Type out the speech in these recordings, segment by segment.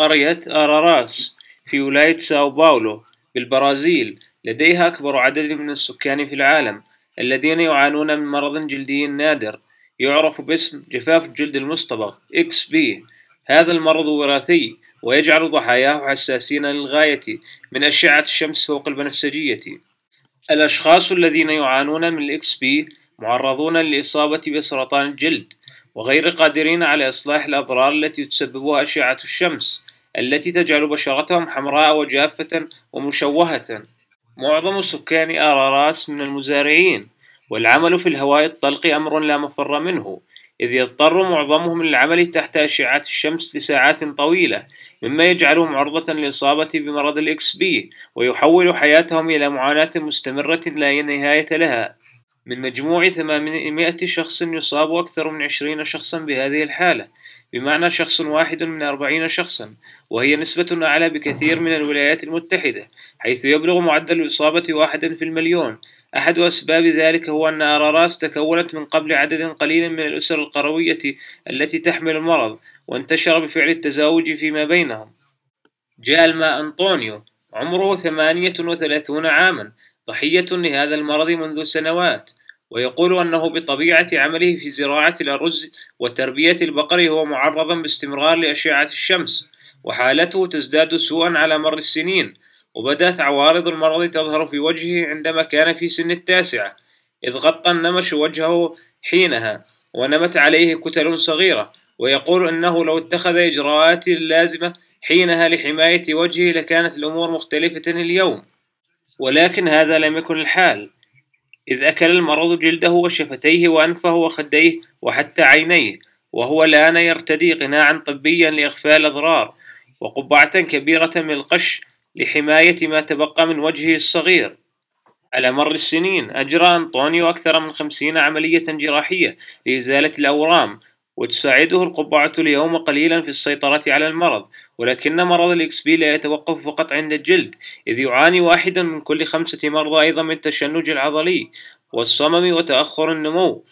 قرية أراراس في ولاية ساو باولو بالبرازيل لديها أكبر عدد من السكان في العالم الذين يعانون من مرض جلدي نادر يعرف باسم جفاف الجلد المصطبغ إكس بي هذا المرض وراثي ويجعل ضحاياه حساسين للغاية من أشعة الشمس فوق البنفسجية الأشخاص الذين يعانون من الإكس بي معرضون للإصابة بسرطان الجلد وغير قادرين على إصلاح الأضرار التي تسببها أشعة الشمس التي تجعل بشرتهم حمراء وجافة ومشوهة معظم سكان آراراس من المزارعين والعمل في الهواء الطلق أمر لا مفر منه إذ يضطر معظمهم للعمل تحت أشعة الشمس لساعات طويلة مما يجعلهم عرضة للإصابة بمرض الإكس بي ويحول حياتهم إلى معاناة مستمرة لا نهاية لها من مجموع 800 شخص يصاب أكثر من 20 شخصا بهذه الحالة بمعنى شخص واحد من 40 شخصا وهي نسبة أعلى بكثير من الولايات المتحدة حيث يبلغ معدل الإصابة واحدا في المليون أحد أسباب ذلك هو أن أراراس تكونت من قبل عدد قليل من الأسر القروية التي تحمل المرض وانتشر بفعل التزاوج فيما بينهم جالما أنطونيو عمره ثمانية وثلاثون عاما ضحية لهذا المرض منذ سنوات ويقول أنه بطبيعة عمله في زراعة الأرز وتربية البقر هو معرض باستمرار لأشعة الشمس وحالته تزداد سوءا على مر السنين وبدأت عوارض المرض تظهر في وجهه عندما كان في سن التاسعة إذ غطى النمش وجهه حينها ونمت عليه كتل صغيرة ويقول أنه لو اتخذ إجراءات اللازمة حينها لحماية وجهه لكانت الأمور مختلفة اليوم ولكن هذا لم يكن الحال إذ أكل المرض جلده وشفتيه وأنفه وخديه وحتى عينيه وهو الآن يرتدي قناعا طبيا لإخفاء الأضرار وقبعة كبيرة من القش لحماية ما تبقى من وجهه الصغير على مر السنين أجرى أنطونيو أكثر من خمسين عملية جراحية لإزالة الأورام وتساعده القبعة اليوم قليلا في السيطرة على المرض ولكن مرض الإكس بي لا يتوقف فقط عند الجلد إذ يعاني واحدا من كل خمسة مرضى أيضا من التشنج العضلي والصمم وتأخر النمو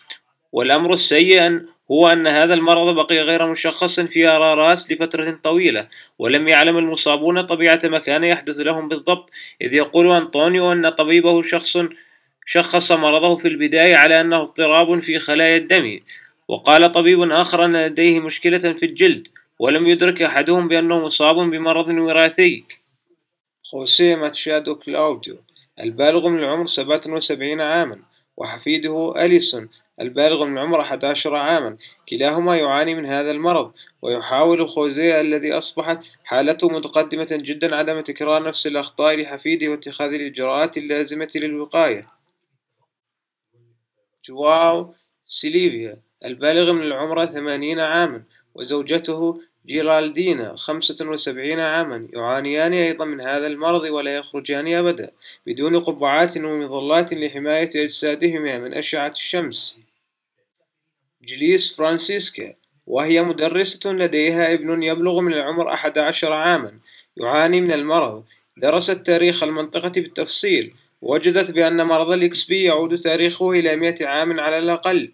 والأمر السيء هو أن هذا المرض بقي غير مشخص في أراراس لفترة طويلة ولم يعلم المصابون طبيعة ما كان يحدث لهم بالضبط إذ يقول أنطونيو أن طبيبه شخص شخص مرضه في البداية على أنه اضطراب في خلايا الدم وقال طبيب آخر أن لديه مشكلة في الجلد ولم يدرك أحدهم بأنه مصاب بمرض وراثي خوسيه ماتشادو كلاوديو البالغ من العمر 77 عاما وحفيده أليسون البالغ من العمر 11 عاما كلاهما يعاني من هذا المرض ويحاول خوزيه الذي أصبحت حالته متقدمة جدا عدم تكرار نفس الأخطاء لحفيده واتخاذ الإجراءات اللازمة للوقاية جواو سيليفيا البالغ من العمر ثمانين عاما وزوجته جيرالدينا خمسة وسبعين عاما يعانيان أيضا من هذا المرض ولا يخرجان أبدا بدون قبعات ومظلات لحماية أجسادهما من أشعة الشمس جليس فرانسيسكا وهي مدرسة لديها ابن يبلغ من العمر أحد عشر عاما يعاني من المرض درست تاريخ المنطقة بالتفصيل وجدت بأن مرض الإكس بي يعود تاريخه إلى مئة عام على الأقل